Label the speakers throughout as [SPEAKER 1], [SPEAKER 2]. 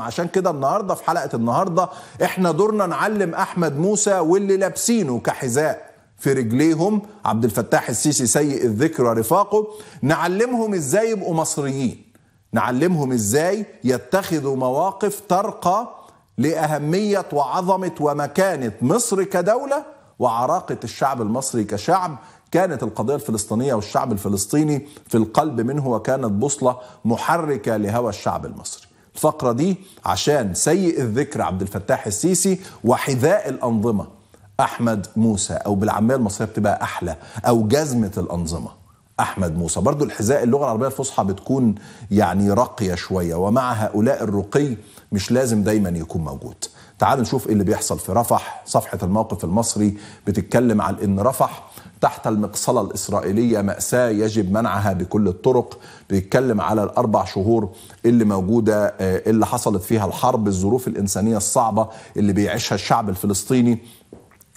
[SPEAKER 1] عشان كده النهارده في حلقه النهارده احنا دورنا نعلم احمد موسى واللي لابسينه كحذاء في رجليهم عبد الفتاح السيسي سيء الذكر ورفاقه نعلمهم ازاي يبقوا مصريين نعلمهم ازاي يتخذوا مواقف ترقى لاهميه وعظمه ومكانه مصر كدوله وعراقه الشعب المصري كشعب كانت القضية الفلسطينية والشعب الفلسطيني في القلب منه وكانت بوصلة محركة لهوى الشعب المصري الفقرة دي عشان سيء الذكر عبد الفتاح السيسي وحذاء الأنظمة أحمد موسى أو بالعامية المصرية بتبقى أحلى أو جزمة الأنظمة أحمد موسى برضو الحذاء اللغة العربية الفصحى بتكون يعني راقية شوية ومع هؤلاء الرقي مش لازم دايما يكون موجود تعالوا نشوف ايه اللي بيحصل في رفح صفحة الموقف المصري بتتكلم عن ان رفح تحت المقصلة الإسرائيلية مأساة يجب منعها بكل الطرق بيتكلم على الأربع شهور اللي موجودة آه، اللي حصلت فيها الحرب الظروف الإنسانية الصعبة اللي بيعيشها الشعب الفلسطيني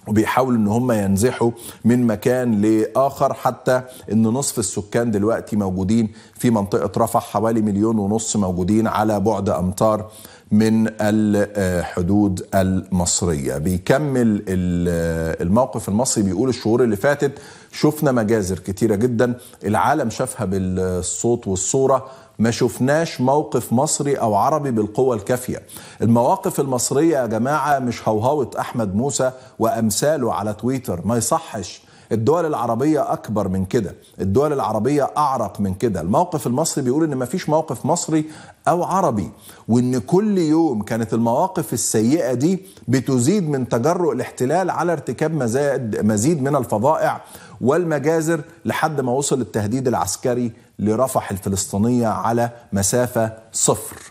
[SPEAKER 1] وبيحاولوا ان هم ينزحوا من مكان لاخر حتى ان نصف السكان دلوقتي موجودين في منطقه رفح حوالي مليون ونص موجودين على بعد امتار من الحدود المصرية بيكمل الموقف المصري بيقول الشهور اللي فاتت شفنا مجازر كتيرة جدا العالم شافها بالصوت والصورة ما شفناش موقف مصري او عربي بالقوه الكافيه. المواقف المصريه يا جماعه مش هوهوه احمد موسى وامثاله على تويتر، ما يصحش الدول العربية أكبر من كده الدول العربية أعرق من كده الموقف المصري بيقول إن مفيش موقف مصري أو عربي وإن كل يوم كانت المواقف السيئة دي بتزيد من تجرؤ الاحتلال على ارتكاب مزيد من الفظائع والمجازر لحد ما وصل التهديد العسكري لرفح الفلسطينية على مسافة صفر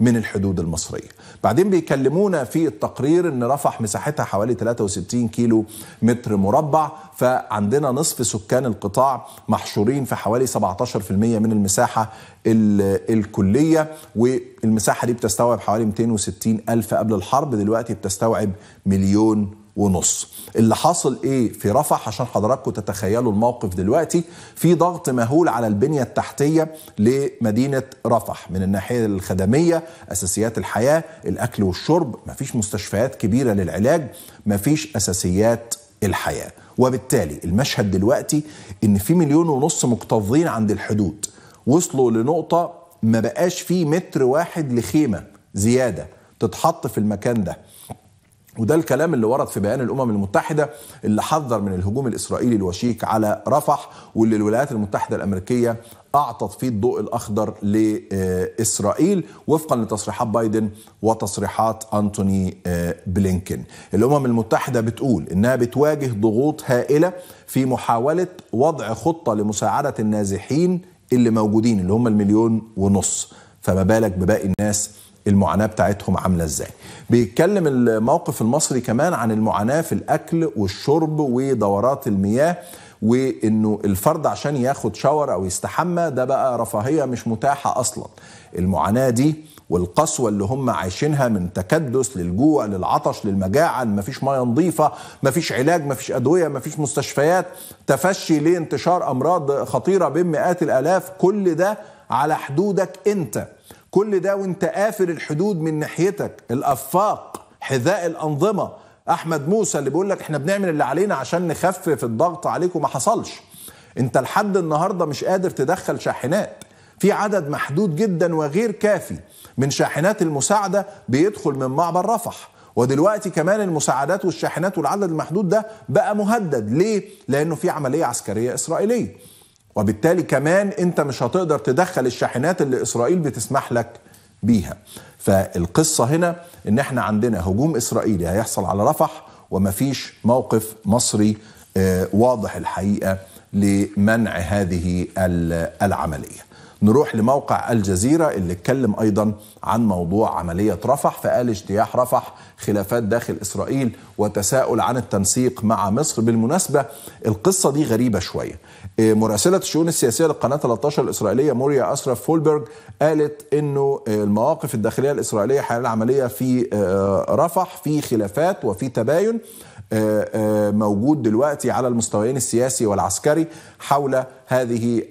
[SPEAKER 1] من الحدود المصرية بعدين بيكلمونا في التقرير ان رفح مساحتها حوالي 63 كيلو متر مربع فعندنا نصف سكان القطاع محشورين في حوالي 17% من المساحة الكلية والمساحة دي بتستوعب حوالي 260 ألف قبل الحرب دلوقتي بتستوعب مليون ونص اللي حاصل ايه في رفح عشان حضراتكم تتخيلوا الموقف دلوقتي في ضغط مهول على البنية التحتية لمدينة رفح من الناحية الخدمية أساسيات الحياة الأكل والشرب مفيش مستشفيات كبيرة للعلاج مفيش أساسيات الحياة وبالتالي المشهد دلوقتي ان في مليون ونص مكتظين عند الحدود وصلوا لنقطة ما بقاش فيه متر واحد لخيمة زيادة تتحط في المكان ده وده الكلام اللي ورد في بيان الامم المتحده اللي حذر من الهجوم الاسرائيلي الوشيك على رفح واللي الولايات المتحده الامريكيه اعطت فيه الضوء الاخضر لاسرائيل وفقا لتصريحات بايدن وتصريحات انتوني آه، بلينكن. الامم المتحده بتقول انها بتواجه ضغوط هائله في محاوله وضع خطه لمساعده النازحين اللي موجودين اللي هم المليون ونص فما بالك بباقي الناس المعاناه بتاعتهم عامله ازاي. بيتكلم الموقف المصري كمان عن المعاناه في الاكل والشرب ودورات المياه وانه الفرد عشان ياخد شاور او يستحمى ده بقى رفاهيه مش متاحه اصلا. المعاناه دي والقسوة اللي هم عايشينها من تكدس للجوع للعطش للمجاعة فيش مياه نظيفة فيش علاج ما فيش أدوية ما فيش مستشفيات تفشي لانتشار أمراض خطيرة بين مئات الآلاف كل ده على حدودك أنت كل ده وانت قافل الحدود من ناحيتك الافاق حذاء الانظمه احمد موسى اللي بيقول لك احنا بنعمل اللي علينا عشان نخفف الضغط عليكم ما حصلش انت لحد النهارده مش قادر تدخل شاحنات في عدد محدود جدا وغير كافي من شاحنات المساعده بيدخل من معبر رفح ودلوقتي كمان المساعدات والشاحنات والعدد المحدود ده بقى مهدد ليه؟ لأنه في عملية عسكرية إسرائيلية وبالتالي كمان انت مش هتقدر تدخل الشاحنات اللي اسرائيل بتسمح لك بيها فالقصة هنا ان احنا عندنا هجوم اسرائيلي هيحصل على رفح ومفيش موقف مصري آه، واضح الحقيقة لمنع هذه العملية نروح لموقع الجزيرة اللي اتكلم أيضا عن موضوع عملية رفح فقال اجتياح رفح خلافات داخل إسرائيل وتساؤل عن التنسيق مع مصر بالمناسبة القصة دي غريبة شوية إيه، مراسلة الشؤون السياسية للقناة 13 الإسرائيلية موريا أسرف فولبرج قالت أنه إيه، المواقف الداخلية الإسرائيلية حال العملية في إيه، رفح في خلافات وفي تباين آه، آه، موجود دلوقتي على المستويين السياسي والعسكري حول هذه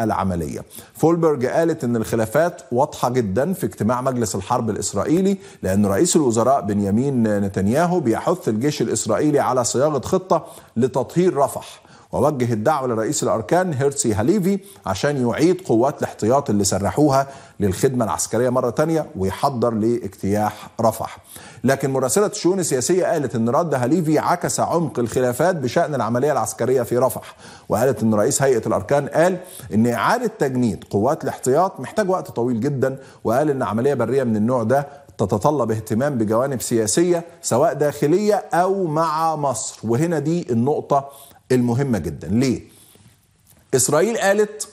[SPEAKER 1] العملية فولبرج قالت أن الخلافات واضحة جدا في اجتماع مجلس الحرب الإسرائيلي لأن رئيس الوزراء بنيامين نتنياهو بيحث الجيش الإسرائيلي على صياغة خطة لتطهير رفح ووجه الدعوة لرئيس الأركان هيرسي هاليفي عشان يعيد قوات الاحتياط اللي سرحوها للخدمة العسكرية مرة تانية ويحضر لاجتياح رفح لكن مراسلة الشؤون السياسية قالت أن رد هاليفي عكس عمق الخلافات بشأن العملية العسكرية في رفح وقالت أن رئيس هيئة الأركان قال أن إعادة تجنيد قوات الاحتياط محتاج وقت طويل جدا وقال أن عملية برية من النوع ده تتطلب اهتمام بجوانب سياسيه سواء داخليه او مع مصر وهنا دي النقطه المهمه جدا ليه اسرائيل قالت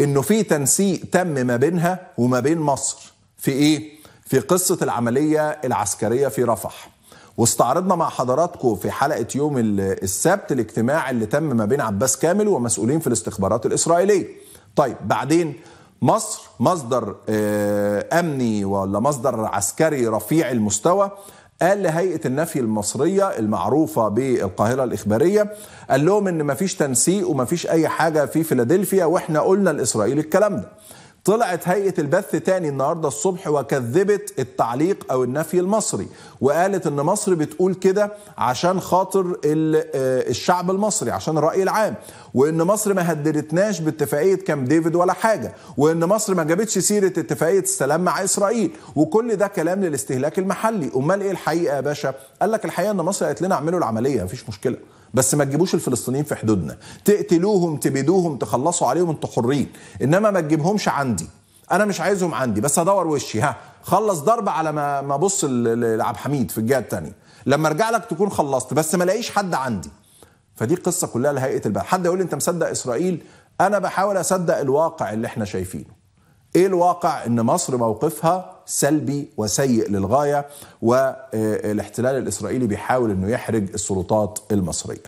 [SPEAKER 1] انه في تنسيق تم ما بينها وما بين مصر في ايه في قصه العمليه العسكريه في رفح واستعرضنا مع حضراتكم في حلقه يوم السبت الاجتماع اللي تم ما بين عباس كامل ومسؤولين في الاستخبارات الاسرائيليه طيب بعدين مصر مصدر آه، امني ولا مصدر عسكري رفيع المستوى قال لهيئة النفي المصرية المعروفة بالقاهرة الإخبارية قال لهم إن مفيش تنسيق ومفيش أي حاجة في فيلادلفيا وإحنا قلنا لإسرائيل الكلام ده طلعت هيئة البث تاني النهاردة الصبح وكذبت التعليق أو النفي المصري وقالت إن مصر بتقول كده عشان خاطر آه، الشعب المصري عشان الرأي العام وان مصر ما هددتناش باتفاقيه كامب ديفيد ولا حاجه وان مصر ما جابتش سيره اتفاقيه السلام مع اسرائيل وكل ده كلام للاستهلاك المحلي امال ايه الحقيقه يا باشا قال لك الحقيقه ان مصر قالت لنا اعملوا العمليه مفيش مشكله بس ما تجيبوش الفلسطينيين في حدودنا تقتلوهم تبيدوهم تخلصوا عليهم انتوا حرين انما ما تجيبهمش عندي انا مش عايزهم عندي بس هدور وشي ها خلص ضرب على ما ما ابص لعبد الحميد في الجهه الثانيه لما ارجع لك تكون خلصت بس ما الاقيش حد عندي فدي قصة كلها لهيئة البلد حد يقول لي أنت مصدق إسرائيل أنا بحاول أصدق الواقع اللي احنا شايفينه ايه الواقع ان مصر موقفها سلبي وسيء للغايه والاحتلال الاسرائيلي بيحاول انه يحرج السلطات المصريه